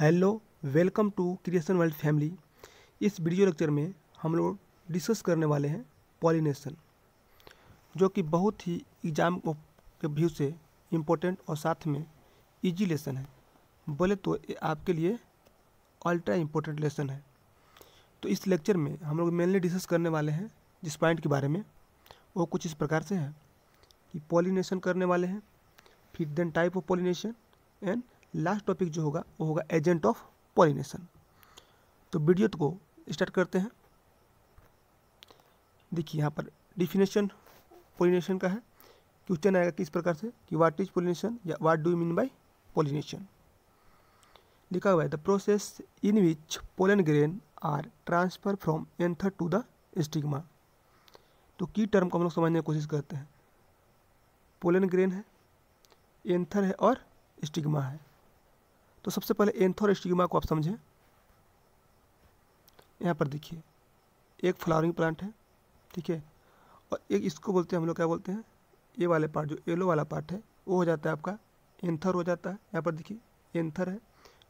hello welcome to creation world family इस video lecture में हम लोग डिस्कस करने वाले हैं पॉलिनेशन जो कि बहुत ही एग्ज़ाम के व्यू से इम्पोर्टेंट और साथ में इजी लेसन है बोले तो ये आपके लिए अल्ट्रा इम्पोर्टेंट लेसन है तो इस लेक्चर में हम लोग मेनली डिस्कस करने वाले हैं जिस पॉइंट के बारे में वो कुछ इस प्रकार से है कि पॉलिनेशन करने वाले हैं फिर then type of pollination and last topic जो होगा वो होगा एजेंट ऑफ पॉलिनेशन तो वीडियो को स्टार्ट करते हैं देखिए यहाँ पर डिफिनेशन पोलिनेशन का है क्वेश्चन आएगा किस प्रकार से कि वाट इज पोलिनेशन या what do mean by pollination लिखा हुआ है the process in which pollen grain are transfer from anther to the stigma तो की टर्म को हम लोग समझने की कोशिश करते हैं पोलन ग्रेन है एंथर है और स्टिग्मा है तो सबसे पहले एंथोर स्टिग्मा को आप समझें यहाँ पर देखिए एक फ्लावरिंग प्लांट है ठीक है और एक इसको बोलते हैं हम लोग क्या बोलते हैं ये वाले पार्ट जो येलो वाला पार्ट है वो हो जाता है आपका एंथर हो जाता है यहाँ पर देखिए एंथर है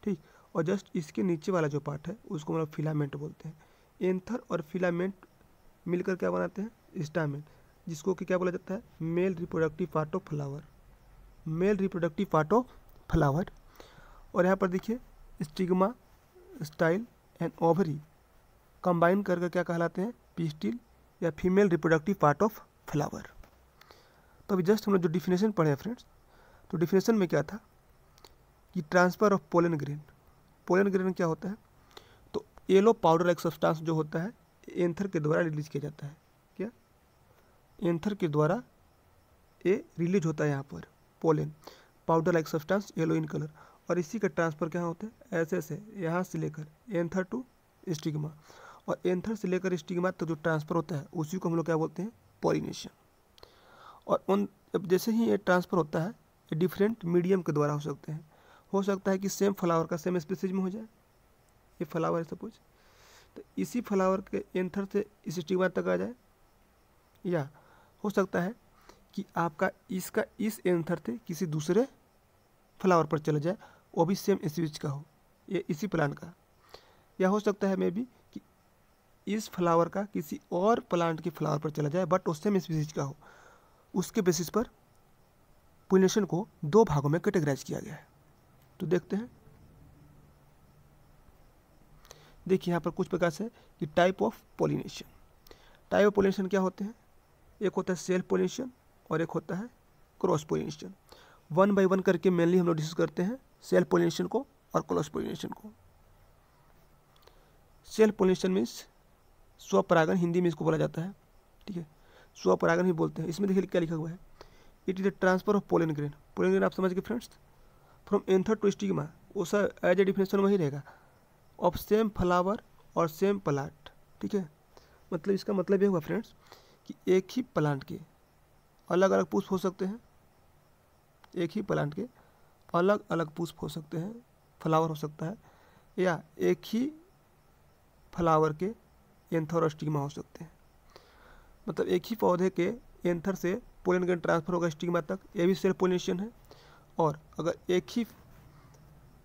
ठीक और जस्ट इसके नीचे वाला जो पार्ट है उसको मतलब फिलामेंट बोलते हैं एंथर और फिलामेंट मिलकर क्या बनाते हैं स्टामेंट जिसको कि क्या बोला जाता है male reproductive part of flower male reproductive part of flower और यहाँ पर देखिए stigma style and ovary combine करके क्या कहलाते हैं पीस्टिल या female reproductive part of flower तो अभी जस्ट हम लोग जो डिफिनेशन पढ़े हैं फ्रेंड्स तो डिफिनेशन में क्या था कि transfer of pollen grain pollen grain क्या होता है तो येलो पाउडर एक सब्सटेंस जो होता है एंथर के द्वारा रिलीज किया जाता है क्या एंथर के द्वारा ये रिलीज होता है यहाँ पर pollen powder like substance yellow in colour और इसी का ट्रांसफ़र क्या होता है ऐसे ऐसे यहाँ से लेकर एंथर टू स्टिग्मा और एंथर से लेकर स्टिग्मा तक तो जो ट्रांसफ़र होता है उसी को हम लोग क्या बोलते हैं पॉलिनेशन और उन जैसे ही ये ट्रांसफ़र होता है ये डिफरेंट मीडियम के द्वारा हो सकते हैं हो सकता है कि सेम फ्लावर का सेम स्पीसीज में हो जाए ये फ्लावर है सपोज तो इसी फ्लावर के एंथर से इस स्टिग्मा तक आ जाए या हो सकता है कि आपका इसका इस एंथर से किसी दूसरे फ्लावर पर चला जाए वो भी सेम स्पीच का हो ये इसी प्लांट का या हो सकता है मे बी कि इस फ्लावर का किसी और प्लांट के फ्लावर पर चला जाए बट वो सेम स्पीसीज का हो उसके बेसिस पर पोलिनेशन को दो भागों में कैटेगराइज किया गया है तो देखते हैं देखिए यहाँ पर कुछ प्रकार से कि type of pollination type of pollination क्या होते हैं एक होता है सेल्फ पोलिनेशन और एक होता है cross pollination one by one करके मेनली हम लोग डिस्कस करते हैं सेल्फ पोलिनेशन को और क्लोज पोलिनेशन को सेल्फ पोलिनेशन मीन्स स्वपरागन हिंदी में इसको बोला जाता है ठीक है स्वपरागन ही बोलते हैं इसमें देखिए क्या लिखा हुआ है it is the transfer of pollen grain pollen grain आप समझ गए friends from anther to stigma वो सर एज ए डिफिनेशन वही रहेगा ऑफ सेम फ्लावर और सेम प्लांट ठीक है मतलब इसका मतलब ये हुआ फ्रेंड्स कि एक ही प्लांट के अलग अलग पुष्प हो सकते हैं एक ही प्लांट के अलग अलग पुष्प हो सकते हैं फ्लावर हो सकता है या एक ही फ्लावर के एंथर स्टिग्मा हो सकते हैं मतलब एक ही पौधे के एंथर से पोलन ग्रेन ट्रांसफर होगा स्टिग्मा तक ये भी सेल्फ पोलिनेशन है और अगर एक ही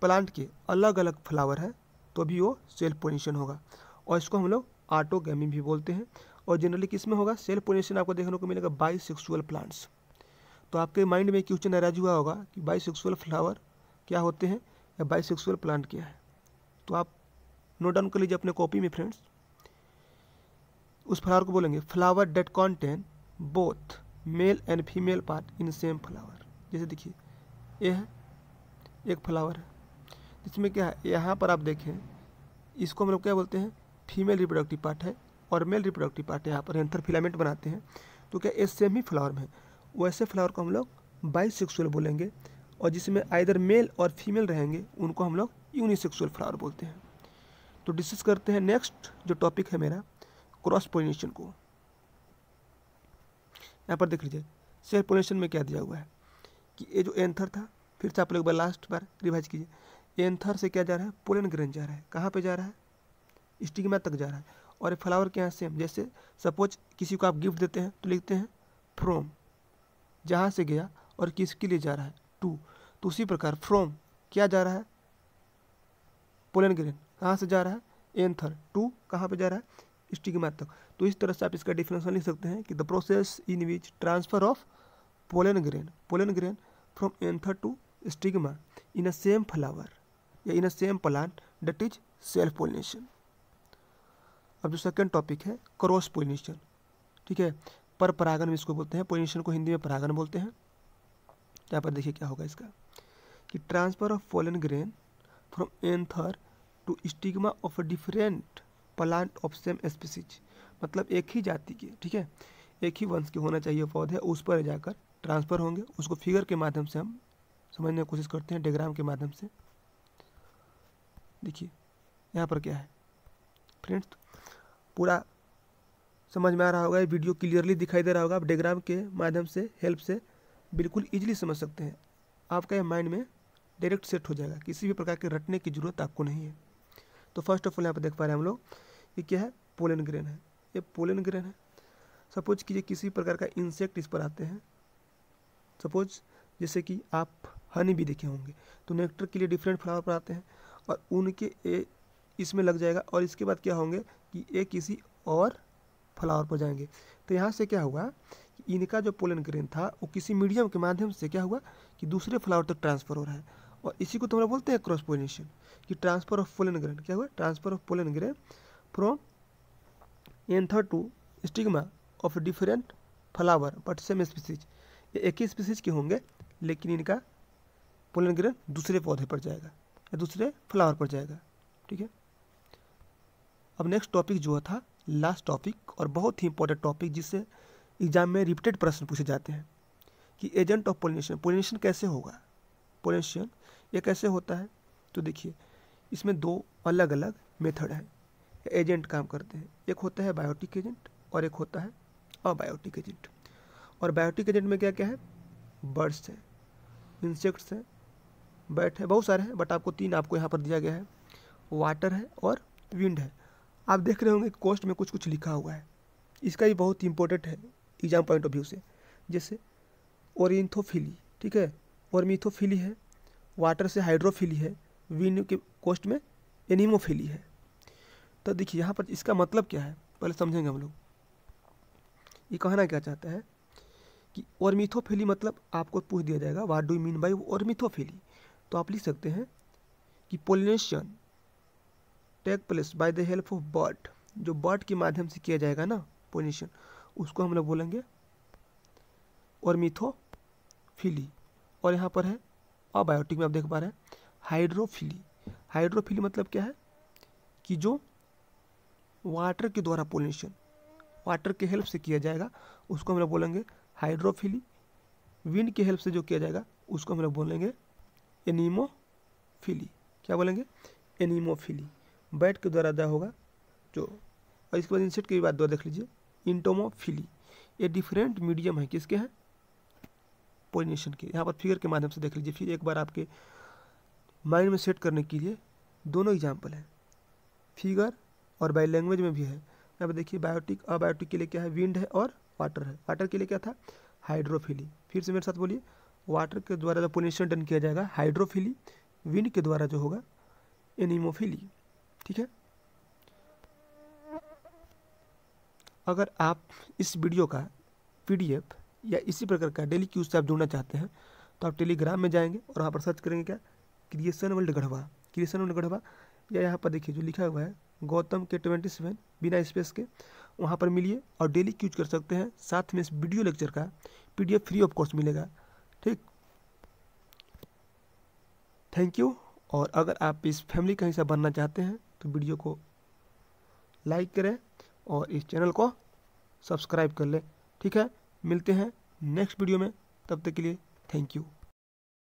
प्लांट के अलग अलग फ्लावर है तो भी वो सेल्फ पोलिनेशन होगा और इसको हम लोग आटोगैमी भी बोलते हैं और जनरली किस में होगा सेल्फ पोलिनेशन आपको देखने को मिलेगा बाई सेक्सुअल प्लांट्स तो आपके माइंड में क्वेश्चन अराज हुआ होगा कि बाइसेक्सुअल फ्लावर क्या होते हैं या बाइसेक्सुअल प्लांट क्या है तो आप नोट डाउन कर लीजिए अपने कॉपी में फ्रेंड्स उस फ्लावर को बोलेंगे flower that contain both male and female part in same flower जैसे देखिए ये है एक फ्लावर है जिसमें क्या है यहाँ पर आप देखें इसको हम लोग क्या बोलते हैं फीमेल रिप्रोडक्टिव पार्ट है और मेल रिप्रोडक्टिव पार्ट यहाँ पर एंथर फिलामेंट बनाते हैं तो क्या ये सेम ही फ्लावर में है वैसे फ्लावर को हम लोग बाईसेक्सुअल बोलेंगे और जिसमें आइधर मेल और फीमेल रहेंगे उनको हम लोग यूनिसेक्सुअल फ्लावर बोलते हैं तो डिस्कस करते हैं नेक्स्ट जो टॉपिक है मेरा क्रॉस पोलिनेशन को यहाँ पर देख लीजिए सेल्फ पोलिनेशन में क्या दिया हुआ है कि ये जो एंथर था फिर से आप लोग लास्ट बार रिवाइज कीजिए एंथर से क्या जा रहा है पोलन ग्रेन जा रहा है कहाँ पर जा रहा है स्टिगमा तक जा रहा है और फ्लावर के यहाँ सेम जैसे सपोज किसी को आप गिफ्ट देते हैं तो लिखते हैं फ्रोम जहाँ से गया और किसके लिए जा रहा है टू तो उसी प्रकार फ्रॉम क्या जा रहा है पोलन ग्रेन कहाँ से जा रहा है एंथर टू कहाँ पे जा रहा है स्टिग्मा तक तो इस तरह से आप इसका डिफिनेशन लिख सकते हैं कि the process in which transfer of pollen grain pollen grain from anther to stigma in a same flower या in a same plant that is self pollination अब जो सेकेंड टॉपिक है क्रॉस पोलिनेशन ठीक है पर परागन में इसको बोलते हैं पोलिनेशन को हिंदी में परागन बोलते हैं यहाँ पर देखिए क्या होगा इसका कि transfer of pollen grain from anther to stigma of different plant of same species मतलब एक ही जाति के ठीक है एक ही वंश के होना चाहिए पौधे उस पर जाकर ट्रांसफ़र होंगे उसको फिगर के माध्यम से हम समझने की कोशिश करते हैं डेग्राम के माध्यम से देखिए यहाँ पर क्या है फ्रेंड्स पूरा समझ में आ रहा होगा ये वीडियो क्लियरली दिखाई दे रहा होगा आप डेग्राम के माध्यम से हेल्प से बिल्कुल ईजिली समझ सकते हैं आपका यह माइंड में डायरेक्ट सेट हो जाएगा किसी भी प्रकार के रटने की जरूरत आपको नहीं है तो फर्स्ट ऑफ ऑल यहाँ पर देख पा रहे हैं हम लोग ये क्या है पोलन ग्रेन है ये पोलन ग्रेन है सपोज कीजिए किसी भी प्रकार का इंसेक्ट इस पर आते हैं सपोज जैसे कि आप हनी भी देखे होंगे तो नेक्टर के लिए डिफरेंट फ्लावर पर आते हैं और उनके ए इसमें लग जाएगा और इसके बाद क्या होंगे कि ये किसी और फ्लावर पर जाएंगे तो यहाँ से क्या हुआ कि इनका जो पोलन ग्रेन था वो किसी मीडियम के माध्यम से क्या हुआ कि दूसरे फ्लावर तक ट्रांसफर हो रहा है और इसी को तो हम लोग बोलते हैं क्रॉस पोलिनेशन कि ट्रांसफर ऑफ पोलन ग्रेन क्या हुआ transfer of pollen grain from anther to stigma of different flower but same species ये एक ही स्पीसीज के होंगे लेकिन इनका पोलन ग्रेन दूसरे पौधे पर जाएगा या दूसरे फ्लावर पर जाएगा ठीक है अब नेक्स्ट टॉपिक जो था लास्ट टॉपिक और बहुत ही इंपॉर्टेंट टॉपिक जिससे एग्जाम में रिपीटेड प्रश्न पूछे जाते हैं कि एजेंट ऑफ पोलिनेशन पोलिनेशन कैसे होगा पोलिनेशन ये कैसे होता है तो देखिए इसमें दो अलग अलग मेथड है एजेंट काम करते हैं एक होता है बायोटिक एजेंट और एक होता है अबायोटिक एजेंट और बायोटिक एजेंट में क्या क्या है बर्ड्स हैं इंसेक्ट्स हैं बैट है बहुत सारे हैं बट आपको तीन आपको यहाँ पर दिया गया है वाटर है और विंड है आप देख रहे होंगे कॉस्ट में कुछ कुछ लिखा हुआ है इसका भी बहुत इंपॉर्टेंट है एग्जाम पॉइंट ऑफ व्यू से जैसे ओरिथोफिली ठीक है और मिथोफिली है वाटर से हाइड्रोफिली है विन के कोस्ट में एनिमोफिली है तो देखिए यहाँ पर इसका मतलब क्या है पहले समझेंगे हम लोग ये कहना क्या चाहता है कि ओरमिथोफिली मतलब आपको पूछ दिया जाएगा what do mean by ornithophily तो आप लिख सकते हैं कि pollination take place by the help of bird जो बर्ड के माध्यम से किया जाएगा ना पोजिशन उसको हम लोग बोलेंगे और मिथोफिली और यहाँ पर है अबायोटिक में आप देख पा रहे हैं हाइड्रोफिली हाइड्रोफिली मतलब क्या है कि जो वाटर के द्वारा पोलिशन वाटर के हेल्प से किया जाएगा उसको हम लोग बोलेंगे हाइड्रोफिली विंड के हेल्प से जो किया जाएगा उसको हम लोग बोलेंगे एनीमोफिली क्या बोलेंगे एनीमोफिली बैट के द्वारा अदा होगा जो और इसके बाद इंसेक्ट की बात द्वारा देख लीजिए इंटोमोफिली ये डिफरेंट मीडियम है किसके हैं पोलिनेशन के यहाँ पर फिगर के माध्यम से देख लीजिए फिर एक बार आपके माइंड में सेट करने के लिए दोनों एग्जाम्पल हैं फिगर और बाई लैंग्वेज में भी है यहाँ पर देखिए बायोटिक अबायोटिक के लिए क्या है विंड है और वाटर है वाटर के लिए क्या था हाइड्रोफिली फिर से मेरे साथ बोलिए वाटर के द्वारा जो पोलिनेशन डन किया जाएगा हाइड्रोफिली विंड के द्वारा जो होगा एनिमोफिली ठीक है अगर आप इस वीडियो का पीडीएफ या इसी प्रकार का डेली क्यूज से आप जुड़ना चाहते हैं तो आप टेलीग्राम में जाएंगे और वहाँ पर सर्च करेंगे क्या creation world Garhwa creation world Garhwa या यहाँ पर देखिए जो लिखा हुआ है गौतम के ट्वेंटी सेवन बिना स्पेस के वहाँ पर मिलिए और डेली क्यूज कर सकते हैं साथ में इस वीडियो लेक्चर का पी फ्री ऑफ कॉस्ट मिलेगा ठीक थैंक यू और अगर आप इस फैमिली का हिस्सा बनना चाहते हैं तो वीडियो को लाइक करें और इस चैनल को सब्सक्राइब कर लें ठीक है मिलते हैं नेक्स्ट वीडियो में तब तक के लिए थैंक यू